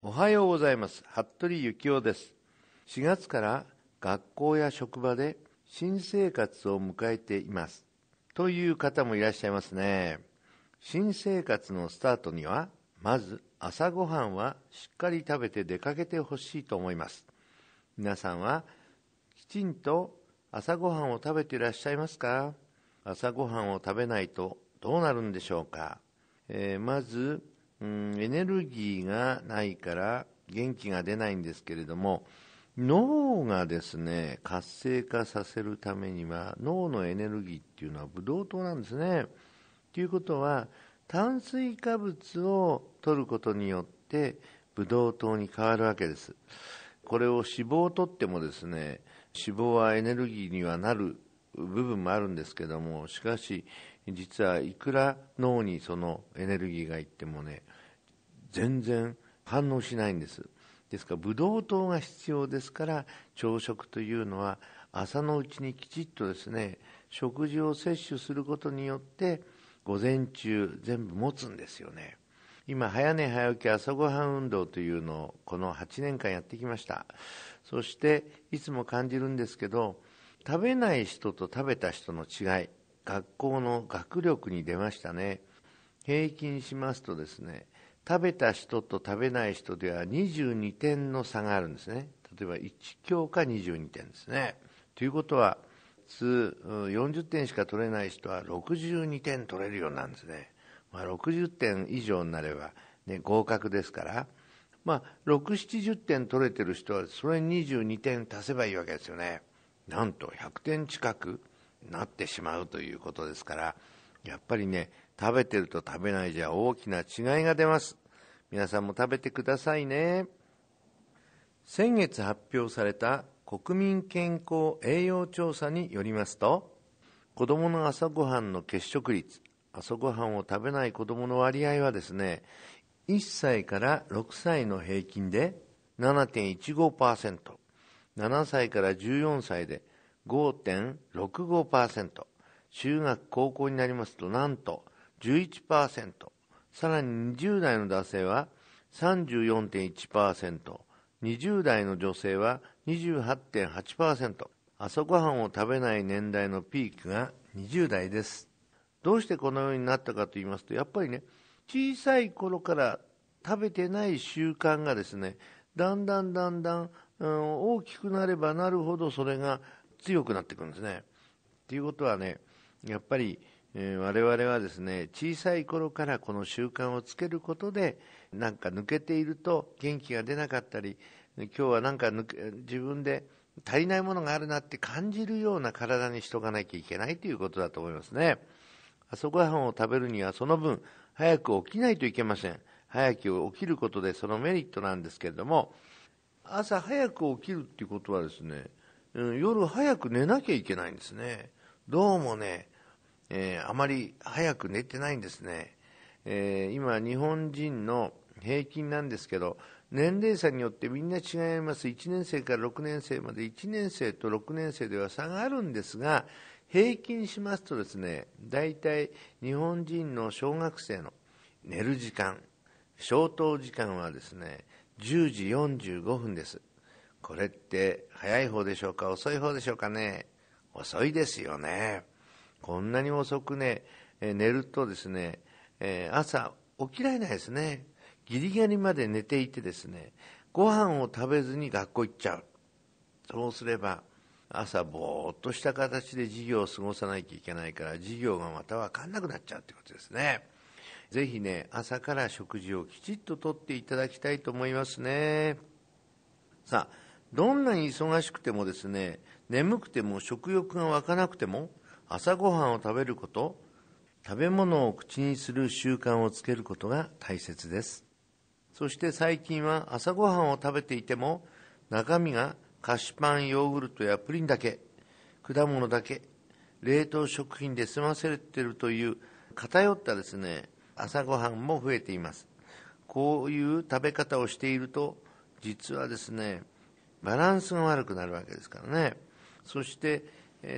おはようございます。服部幸男です。4月から学校や職場で新生活を迎えています。という方もいらっしゃいますね。新生活のスタートには、まず朝ごはんはしっかり食べて出かけてほしいと思います。皆さんはきちんと朝ごはんを食べていらっしゃいますか朝ごはんを食べないとどうなるんでしょうか、えー、まずうんエネルギーがないから元気が出ないんですけれども脳がですね活性化させるためには脳のエネルギーっていうのはブドウ糖なんですね。ということは炭水化物を取ることによってブドウ糖に変わるわけです。これを脂肪をとってもですね脂肪はエネルギーにはなる部分もあるんですけどもしかし実はいくら脳にそのエネルギーがいってもね全然反応しないんですですからブドウ糖が必要ですから朝食というのは朝のうちにきちっとですね食事を摂取することによって午前中全部持つんですよね今早寝早起き朝ごはん運動というのをこの8年間やってきましたそしていつも感じるんですけど食べない人と食べた人の違い学校の学力に出ましたね平均しますとですね食べた人と食べない人では22点の差があるんですね例えば1教科22点ですねということは40点しか取れない人は62点取れるようなんですね、まあ、60点以上になれば、ね、合格ですからまあ、6、70点取れてる人は、それに22点足せばいいわけですよね。なんと100点近くなってしまうということですからやっぱりね食べてると食べないじゃ大きな違いが出ます皆さんも食べてくださいね先月発表された国民健康栄養調査によりますと子どもの朝ごはんの血色率朝ごはんを食べない子どもの割合はですね1歳から6歳の平均で 7.15%7 歳から14歳で5.65%、中学・高校になりますとなんと11%、さらに20代の男性は34.1%、20代の女性は28.8%、朝ごはんを食べない年代のピークが20代です。どうしてこのようになったかと言いますと、やっぱりね、小さい頃から食べてない習慣がですね、だんだんだんだん、うん、大きくなればなるほどそれが強くなってくるんですね。ということはね、やっぱり、えー、我々はですね、小さい頃からこの習慣をつけることで、なんか抜けていると元気が出なかったり、今日はなんか抜け自分で足りないものがあるなって感じるような体にしとかなきゃいけないということだと思いますね。朝ごはんを食べるにはその分、早く起きないといけません。早く起きることでそのメリットなんですけれども、朝早く起きるっていうことはですね、夜早く寝なきゃいけないんですね。どうもね、えー、あまり早く寝てないんですね。えー、今、日本人の平均なんですけど、年齢差によってみんな違います。1年生から6年生まで、1年生と6年生では差があるんですが、平均しますとですね、大体日本人の小学生の寝る時間、消灯時間はですね、10時45分です。これって早い方でしょうか遅い方でしょうかね遅いですよねこんなに遅くね、え寝るとですね、えー、朝起きられないですねギリギリまで寝ていてですねご飯を食べずに学校行っちゃうそうすれば朝ぼーっとした形で授業を過ごさなきゃいけないから授業がまた分かんなくなっちゃうってことですねぜひね朝から食事をきちっととっていただきたいと思いますねさあどんなに忙しくてもですね、眠くても食欲が湧かなくても、朝ごはんを食べること、食べ物を口にする習慣をつけることが大切です。そして最近は朝ごはんを食べていても、中身が菓子パン、ヨーグルトやプリンだけ、果物だけ、冷凍食品で済ませてるという偏ったですね、朝ごはんも増えています。こういう食べ方をしていると、実はですね、バランスが悪くなるわけですからねそして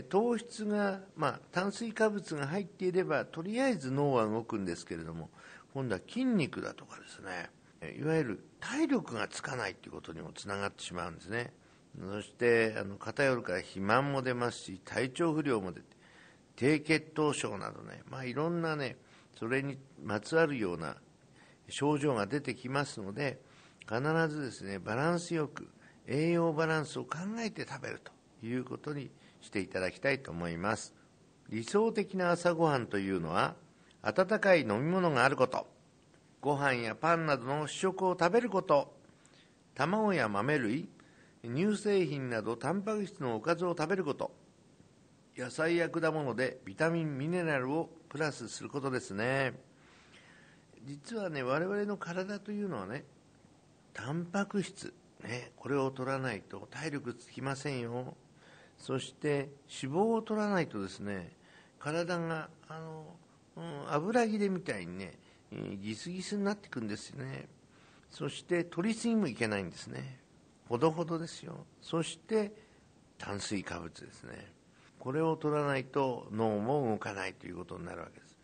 糖質が、まあ、炭水化物が入っていればとりあえず脳は動くんですけれども今度は筋肉だとかですねいわゆる体力がつかないということにもつながってしまうんですねそしてあの偏るから肥満も出ますし体調不良も出て低血糖症などね、まあ、いろんなねそれにまつわるような症状が出てきますので必ずですねバランスよく栄養バランスを考えて食べるということにしていただきたいと思います理想的な朝ごはんというのは温かい飲み物があることご飯やパンなどの主食を食べること卵や豆類乳製品などタンパク質のおかずを食べること野菜や果物でビタミンミネラルをプラスすることですね実はね我々の体というのはねタンパク質ね、これを取らないと体力つきませんよそして脂肪を取らないとですね体があの、うん、油切れみたいにねギスギスになっていくんですよねそして取りすぎもいけないんですねほどほどですよそして炭水化物ですねこれを取らないと脳も動かないということになるわけです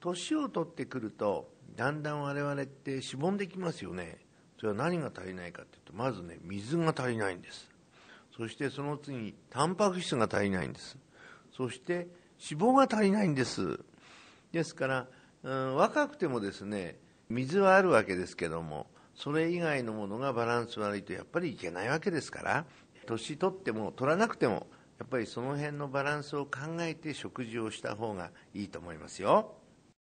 年を取ってくるとだんだん我々ってしぼんできますよねそれは何が足りないかっていうとまずね水が足りないんですそしてその次にタンパク質が足りないんですそして脂肪が足りないんですですから、うん、若くてもですね水はあるわけですけどもそれ以外のものがバランス悪いとやっぱりいけないわけですから年取っても取らなくてもやっぱりその辺のバランスを考えて食事をした方がいいと思いますよ。